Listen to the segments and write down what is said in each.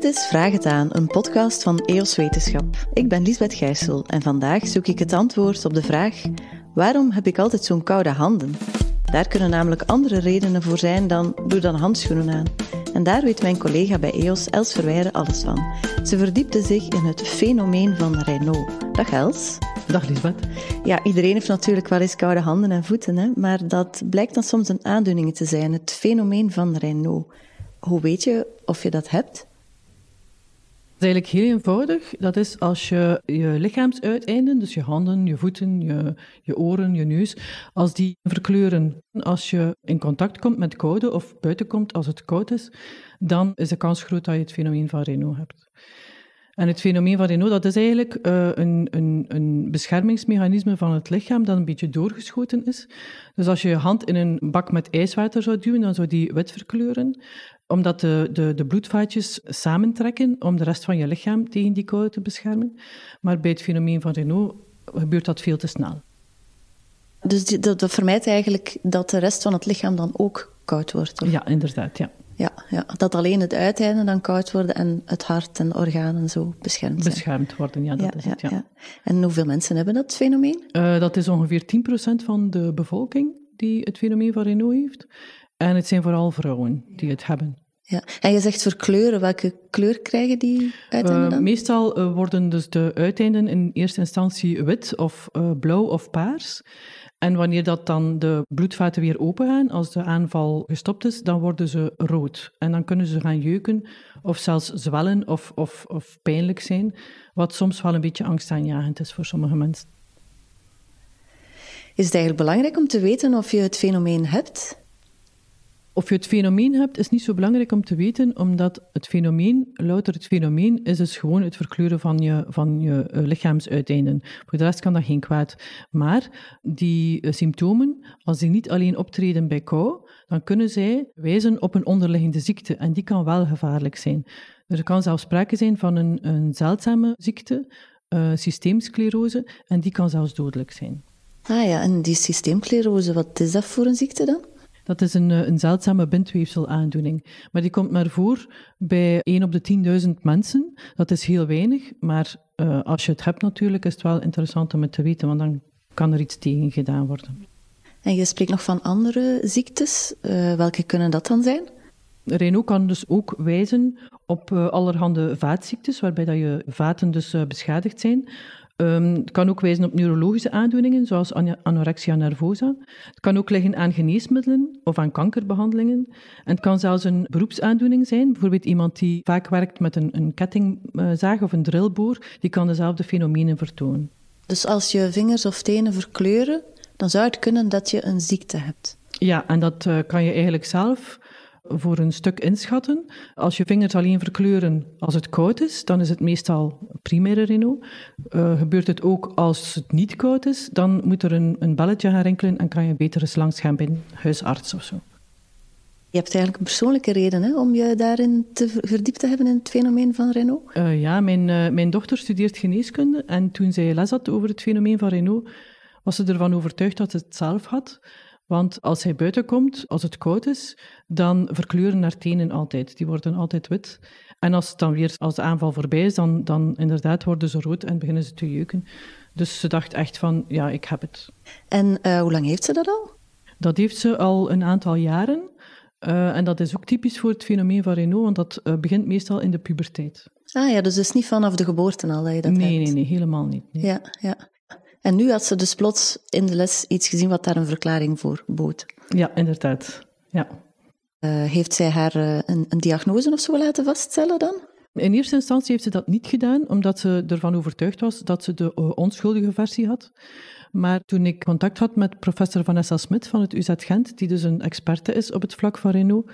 Dit is Vraag het aan, een podcast van EOS Wetenschap. Ik ben Lisbeth Gijssel en vandaag zoek ik het antwoord op de vraag: waarom heb ik altijd zo'n koude handen? Daar kunnen namelijk andere redenen voor zijn dan doe dan handschoenen aan. En daar weet mijn collega bij EOS, Els Verwijder alles van. Ze verdiepte zich in het fenomeen van Renault. Dag Els. Dag Lisbeth. Ja, iedereen heeft natuurlijk wel eens koude handen en voeten, hè? maar dat blijkt dan soms een aandoening te zijn, het fenomeen van Renault. Hoe weet je of je dat hebt? Het is eigenlijk heel eenvoudig. Dat is als je je lichaamsuiteinden, dus je handen, je voeten, je, je oren, je neus, als die verkleuren. Als je in contact komt met koude of buiten komt als het koud is, dan is de kans groot dat je het fenomeen van Reno hebt. En het fenomeen van Renault, dat is eigenlijk eh, een, een, een, beschermingsmechanisme van het lichaam dat een beetje doorgeschoten is. Dus als je je hand in een bak met ijswater zou duwen, dan zou die wit verkleuren omdat de, de, de bloedvaatjes samentrekken om de rest van je lichaam tegen die kou te beschermen. Maar bij het fenomeen van Renault gebeurt dat veel te snel. Dus dat, dat vermijdt eigenlijk dat de rest van het lichaam dan ook koud wordt? Ja, inderdaad, ja. Ja, ja, dat alleen het uiteinde dan koud worden en het hart en organen zo beschermd zijn. Beschermd worden, ja, dat is het, ja. En hoeveel mensen hebben dat fenomeen? Eh, dat is ongeveer 10% van de bevolking die het fenomeen van Renault heeft. En het zijn vooral vrouwen die het hebben. Ja. En je zegt voor kleuren, welke kleur krijgen die uiteinden eh, dan? meestal eh, worden dus de uiteinden in eerste instantie wit of blauw of paars. En wanneer dat dan de bloedvaten weer open gaan, als de aanval gestopt is, dan worden ze rood. En dan kunnen ze gaan jeuken of zelfs zwellen of, of, of pijnlijk zijn, wat soms wel een beetje angstaanjagend is voor sommige mensen. Is het eigenlijk belangrijk om te weten of je het fenomeen hebt? Of je het fenomeen hebt, is niet zo belangrijk om te weten, omdat het fenomeen, louter het fenomeen, is dus gewoon het verkleuren van je, van je eh, lichaamsuiteinden. Voor de rest kan dat geen kwaad. Maar die eh, symptomen, als die niet alleen optreden bij kou, dan kunnen zij wijzen op een onderliggende ziekte. En die kan wel gevaarlijk zijn. Er kan zelfs sprake zijn van een, een zeldzame ziekte, uh, en die kan zelfs dodelijk zijn. Ah ja, en die systeemclerose, wat is dat voor een ziekte dan? Dat is een, eh, een zeldzame bindweefselaandoening. Maar die komt maar voor bij 1 op de 10.000 mensen. Dat is heel weinig, maar eh, als je het hebt natuurlijk, is het wel interessant om het te weten, want dan kan er iets tegen gedaan worden. En je spreekt nog van andere ziektes. Eh, welke kunnen dat dan zijn? Renault kan dus ook wijzen op allerhande vaatziektes, waarbij dat je vaten dus beschadigd zijn. Ehm, het kan ook wijzen op neurologische aandoeningen, zoals anorexia nervosa. Het kan ook liggen aan geneesmiddelen of aan kankerbehandelingen. En het kan zelfs een beroepsaandoening zijn. Bijvoorbeeld iemand die vaak werkt met een, een kettingzaag of een drillboor, die kan dezelfde fenomenen vertonen. Dus als je vingers of tenen verkleuren, dan zou het kunnen dat je een ziekte hebt. Ja, en dat eh, kan je eigenlijk zelf voor een stuk inschatten. Als je vingers alleen verkleuren als het koud is, dan is het meestal primaire reno. Eh, gebeurt het ook als het niet koud is, dan moet er een, een belletje gaan rinkelen en kan je beter eens langs gaan bij huisarts of zo. Je hebt eigenlijk een persoonlijke reden hè, om je daarin te verdiept te hebben in het fenomeen van Renault. Eh, ja, mijn, eh, mijn dochter studeert geneeskunde en toen zij les had over het fenomeen van Renault, was ze ervan overtuigd dat ze het zelf had. Want als hij buiten komt, als het koud is, dan verkleuren haar tenen altijd. Die worden altijd wit. En als, het dan weer, als de aanval voorbij is, dan, dan inderdaad worden ze rood en beginnen ze te jeuken. Dus ze dacht echt van, ja, ik heb het. En eh, hoe lang heeft ze dat al? Dat heeft ze al een aantal jaren. Eh, en dat is ook typisch voor het fenomeen van Renault, want dat eh, begint meestal in de puberteit. Ah ja, dus het is niet vanaf de geboorte al dat je dat nee, Nee, nee, helemaal niet. Nee. Ja, ja. En nu had ze dus plots in de les iets gezien wat daar een verklaring voor bood. Ja, inderdaad. Ja. Eh, heeft zij haar eh, een, diagnose of zo laten vaststellen dan? In eerste instantie heeft ze dat niet gedaan, omdat ze ervan overtuigd was dat ze de eh, onschuldige versie had. Maar toen ik contact had met professor Vanessa Smit van het UZ Gent, die dus een experte is op het vlak van Renault,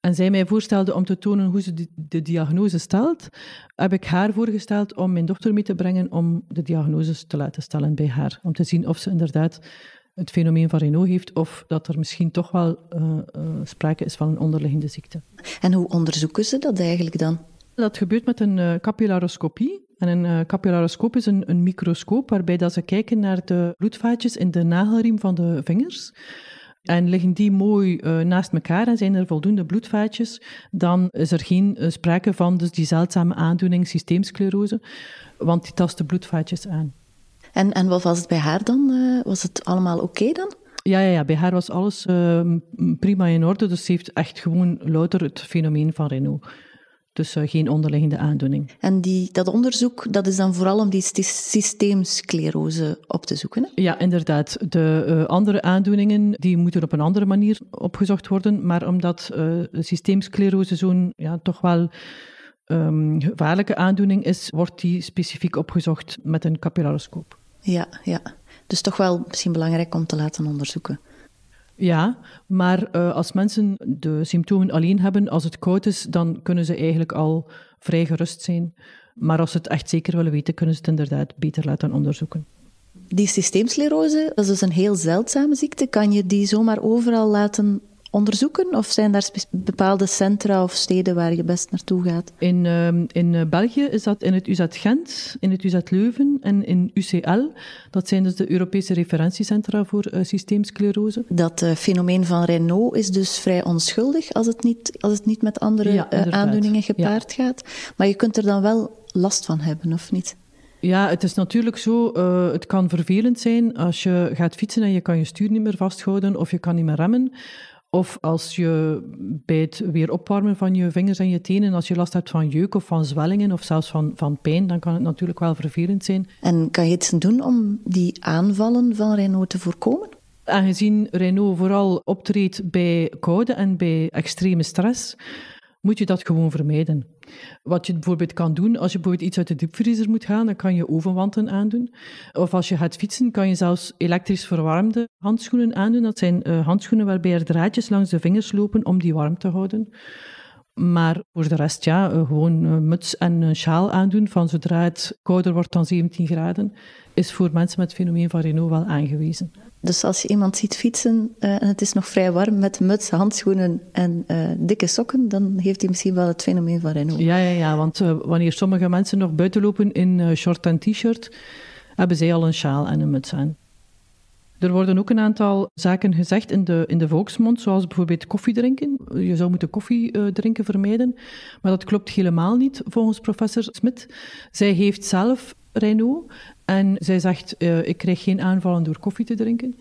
en zij mij voorstelde om te tonen hoe ze de, diagnose stelt, heb ik haar voorgesteld om mijn dochter mee te brengen om de diagnoses te laten stellen bij haar. Om te zien of ze inderdaad het fenomeen van Renault heeft of dat er misschien toch wel eh, eh, sprake is van een onderliggende ziekte. En hoe onderzoeken ze dat eigenlijk dan? Dat gebeurt met een uh, eh, capillaroscopie. En een capillaroscoop is een, een microscoop waarbij dat ze kijken naar de bloedvaatjes in de nagelriem van de vingers. En liggen die mooi eh, naast elkaar en zijn er voldoende bloedvaatjes, dan is er geen eh, sprake van dus die zeldzame aandoening systeemsclerose, want die tast de bloedvaatjes aan. En, en wat was het bij haar dan? Eh, was het allemaal oké dan? Ja, ja, ja, bij haar was alles prima in orde, dus ze heeft echt gewoon louter het fenomeen van Renault. Dus eh, geen onderliggende aandoening. En die, dat onderzoek dat is dan vooral om die systeemsclerose op te zoeken? Hè? Ja, inderdaad. De eh, andere aandoeningen die moeten op een andere manier opgezocht worden. Maar omdat uh, systeemsclerose zo'n ja, toch wel ehm, gevaarlijke aandoening is, wordt die specifiek opgezocht met een capillaroscoop. Ja, ja. Dus toch wel misschien belangrijk om te laten onderzoeken. Ja, maar eh, als mensen de symptomen alleen hebben, als het koud is, dan kunnen ze eigenlijk al vrij gerust zijn. Maar als ze het echt zeker willen weten, kunnen ze het inderdaad beter laten onderzoeken. Die systeemslerose, dat is dus een heel zeldzame ziekte. Kan je die zomaar overal laten onderzoeken? Of zijn daar bepaalde centra of steden waar je best naartoe gaat? In, ehm, in eh, België is dat in het UZ Gent, in het UZ Leuven en in UCL. Dat zijn dus de Europese referentiecentra voor uh, Dat eh, fenomeen van Renault is dus vrij onschuldig als het niet, als het niet met andere aandoeningen gepaard gaat. Maar je kunt er dan wel last van hebben, of niet? Ja, het is natuurlijk zo. het kan vervelend zijn als je gaat fietsen en je kan je stuur niet meer vasthouden of je kan niet meer remmen. Of als je bij het weer opwarmen van je vingers en je tenen, als je last hebt van jeuk of van zwellingen of zelfs van, van pijn, dan kan het natuurlijk wel vervelend zijn. En kan je iets doen om die aanvallen van Renault te voorkomen? Aangezien Renault vooral optreedt bij koude en bij extreme stress, moet je dat gewoon vermijden. Wat je bijvoorbeeld kan doen, als je bijvoorbeeld iets uit de diepvriezer moet gaan, dan kan je ovenwanten aandoen. Of als je gaat fietsen, kan je zelfs elektrisch verwarmde handschoenen aandoen. Dat zijn eh, handschoenen waarbij er draadjes langs de vingers lopen om die warm te houden. Maar voor de rest, ja, eh, gewoon muts en een sjaal aandoen van zodra het kouder wordt dan 17 graden, is voor mensen met het fenomeen van Renault wel aangewezen. Dus als je iemand ziet fietsen eh, en het is nog vrij warm met muts, handschoenen en eh, dikke sokken, dan heeft hij misschien wel het fenomeen van Renault. Ja, ja, ja want wanneer sommige mensen nog buiten lopen in short en t-shirt, hebben zij al een sjaal en een muts aan. Er worden ook een aantal zaken gezegd in de, in de volksmond, zoals bijvoorbeeld koffie drinken. Je zou moeten koffie eh, drinken vermijden, maar dat klopt helemaal niet volgens professor Smit. Zij heeft zelf Renault en zij zegt, uh, ik krijg geen aanvallen door koffie te drinken.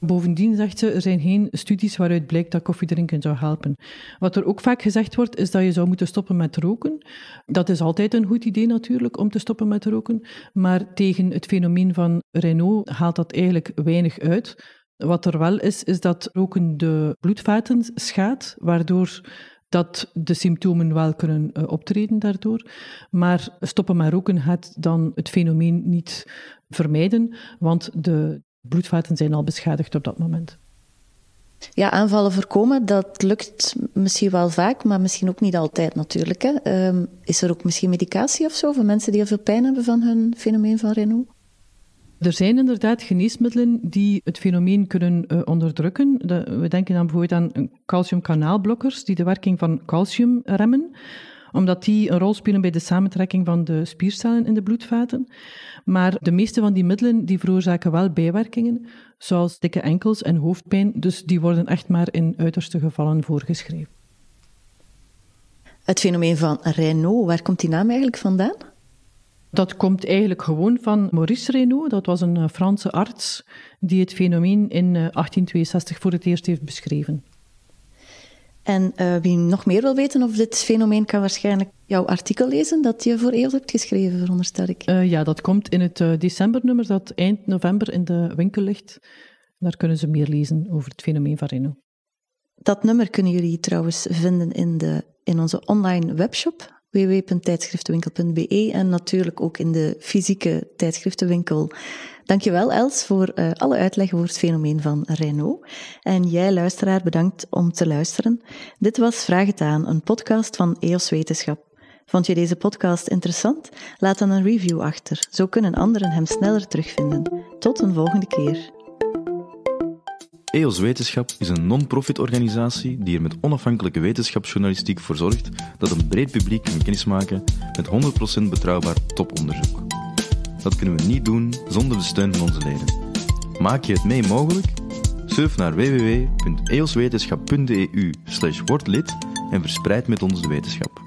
Bovendien zegt ze, er zijn geen studies waaruit blijkt dat koffiedrinken zou helpen. Wat er ook vaak gezegd wordt, is dat je zou moeten stoppen met roken. Dat is altijd een goed idee natuurlijk, om te stoppen met roken. Maar tegen het fenomeen van Renault haalt dat eigenlijk weinig uit. Wat er wel is, is dat roken de bloedvaten schaadt, waardoor dat de symptomen wel kunnen eh, optreden daardoor. Maar stoppen met roken gaat dan het fenomeen niet vermijden, want de bloedvaten zijn al beschadigd op dat moment. Ja, aanvallen voorkomen, dat lukt misschien wel vaak, maar misschien ook niet altijd natuurlijk. Hè. Ehm, is er ook misschien medicatie of zo voor mensen die heel veel pijn hebben van hun fenomeen van Renault? Er zijn inderdaad geneesmiddelen die het fenomeen kunnen eh, onderdrukken. we denken dan bijvoorbeeld aan calciumkanaalblokkers die de werking van calcium remmen omdat die een rol spelen bij de samentrekking van de spiercellen in de bloedvaten. Maar de meeste van die middelen die veroorzaken wel bijwerkingen, zoals dikke enkels en hoofdpijn. Dus die worden echt maar in uiterste gevallen voorgeschreven. Het fenomeen van Renault, waar komt die naam eigenlijk vandaan? Dat komt eigenlijk gewoon van Maurice Reynaud. Dat was een eh, Franse arts die het fenomeen in eh, 1862 voor het eerst heeft beschreven. En eh, wie nog meer wil weten over dit fenomeen, kan waarschijnlijk jouw artikel lezen dat je voor EOS hebt geschreven, veronderstel ik. Eh, ja, dat komt in het eh, decembernummer dat eind november in de winkel ligt. Daar kunnen ze meer lezen over het fenomeen van Reno. Dat nummer kunnen jullie trouwens vinden in, de, in onze online webshop www.tijdschriftenwinkel.be en natuurlijk ook in de fysieke tijdschriftenwinkel Dankjewel Els voor eh, alle uitleg over het fenomeen van Reno. En jij luisteraar bedankt om te luisteren. Dit was Vraag het aan, een podcast van EOS Wetenschap. Vond je deze podcast interessant? Laat dan een review achter. Zo kunnen anderen hem sneller terugvinden. Tot een volgende keer. EOS Wetenschap is een non-profit organisatie die er met onafhankelijke wetenschapsjournalistiek voor zorgt dat een breed publiek kan kennismaken met 100% betrouwbaar toponderzoek. Dat kunnen we niet doen zonder de steun van onze leden. Maak je het mee mogelijk? Surf naar www.eoswetenschap.eu wordlid en verspreid met ons de wetenschap.